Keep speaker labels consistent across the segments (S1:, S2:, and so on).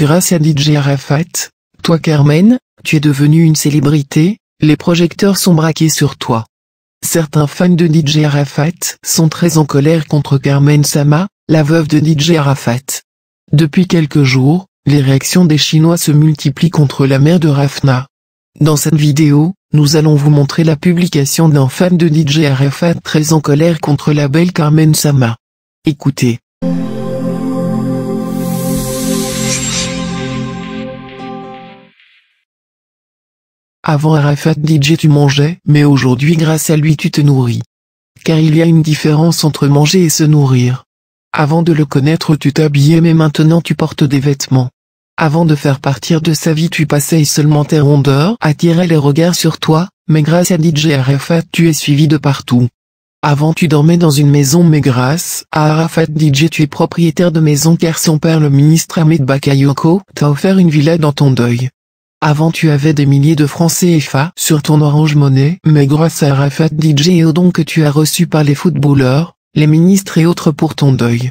S1: Grâce à DJ Arafat, toi Carmen, tu es devenue une célébrité, les projecteurs sont braqués sur toi. Certains fans de DJ Arafat sont très en colère contre Carmen Sama, la veuve de DJ Arafat. Depuis quelques jours, les réactions des Chinois se multiplient contre la mère de Rafna. Dans cette vidéo, nous allons vous montrer la publication d'un fan de DJ Arafat très en colère contre la belle Carmen Sama. Écoutez. Avant Arafat DJ tu mangeais, mais aujourd'hui grâce à lui tu te nourris. Car il y a une différence entre manger et se nourrir. Avant de le connaître tu t'habillais mais maintenant tu portes des vêtements. Avant de faire partir de sa vie tu passais seulement tes rondeurs attiraient les regards sur toi, mais grâce à DJ Arafat tu es suivi de partout. Avant tu dormais dans une maison mais grâce à Arafat DJ tu es propriétaire de maison car son père le ministre Ahmed Bakayoko t'a offert une villa dans ton deuil. Avant tu avais des milliers de francs CFA sur ton Orange Monnaie, mais grâce à Rafat DJ et aux dons que tu as reçu par les footballeurs, les ministres et autres pour ton deuil.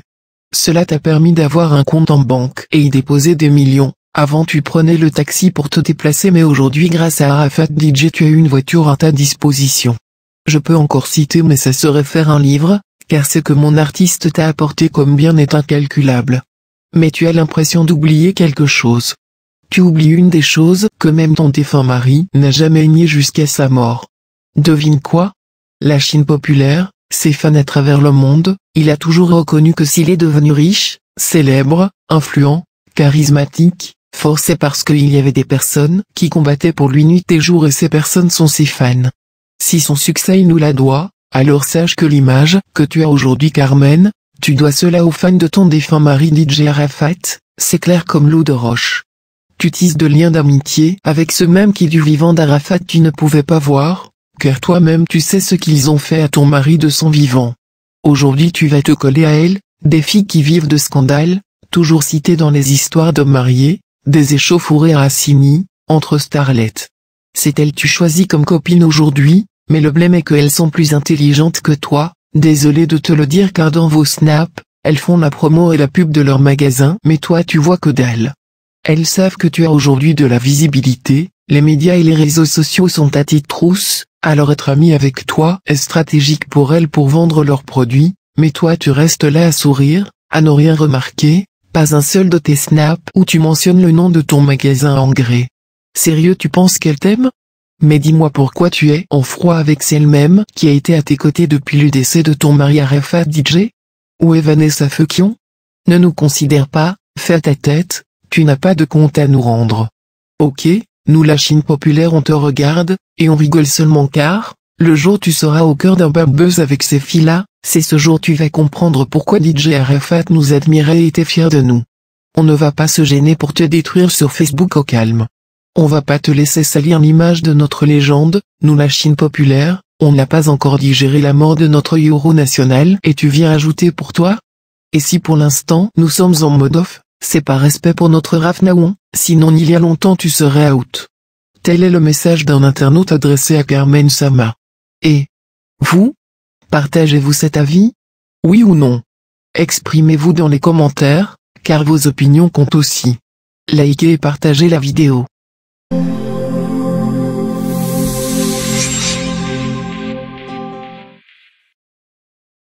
S1: Cela t'a permis d'avoir un compte en banque et y déposer des millions. Avant tu prenais le taxi pour te déplacer mais aujourd'hui grâce à Arafat DJ tu as une voiture à ta disposition. Je peux encore citer mais ça serait faire un livre, car ce que mon artiste t'a apporté comme bien est incalculable. Mais tu as l'impression d'oublier quelque chose. Tu oublies une des choses que même ton défunt mari n'a jamais nié jusqu'à sa mort. Devine quoi La Chine populaire, ses fans à travers le monde, il a toujours reconnu que s'il est devenu riche, célèbre, influent, charismatique, fort c'est parce qu'il y avait des personnes qui combattaient pour lui nuit et jour et ces personnes sont ses fans. Si son succès il nous la doit, alors sache que l'image que tu as aujourd'hui Carmen, tu dois cela aux fans de ton défunt mari DJ Arafat, c'est clair comme l'eau de roche. Tu tisses de liens d'amitié avec ceux mêmes qui du vivant d'Arafat tu ne pouvais pas voir, car toi-même tu sais ce qu'ils ont fait à ton mari de son vivant. Aujourd'hui tu vas te coller à elles, des filles qui vivent de scandales, toujours citées dans les histoires d'hommes mariés, des échauffourées à Assini, entre Starlet. C'est elles tu choisis comme copine aujourd'hui, mais le blême est qu'elles sont plus intelligentes que toi, désolé de te le dire car dans vos snaps, elles font la promo et la pub de leur magasin mais toi tu vois que d'elles. Elles savent que tu as aujourd'hui de la visibilité, les médias et les réseaux sociaux sont à titre trousse, alors être ami avec toi est stratégique pour elles pour vendre leurs produits, mais toi tu restes là à sourire, à ne rien remarquer, pas un seul de tes snaps où tu mentionnes le nom de ton magasin en gré. Sérieux tu penses qu'elles t'aiment Mais dis-moi pourquoi tu es en froid avec celle-même qui a été à tes côtés depuis le décès de ton mari Arafat DJ Où est Vanessa Feuquion Ne nous considère pas, fais ta tête, tu n'as pas de compte à nous rendre. Ok, nous la Chine populaire on te regarde, et on rigole seulement car, le jour tu seras au cœur d'un buzz avec ces filles-là, c'est ce jour tu vas comprendre pourquoi DJ Arafat nous admirait et était fier de nous. On ne va pas se gêner pour te détruire sur Facebook au calme. On va pas te laisser salir l'image de notre légende, nous la Chine populaire, on n'a pas encore digéré la mort de notre euro national et tu viens ajouter pour toi Et si pour l'instant nous sommes en mode off, c'est par respect pour notre Raph sinon il y a longtemps tu serais out. Tel est le message d'un internaute adressé à Carmen Sama. Et vous Partagez-vous cet avis Oui ou non Exprimez-vous dans les commentaires, car vos opinions comptent aussi. Likez et partagez la vidéo.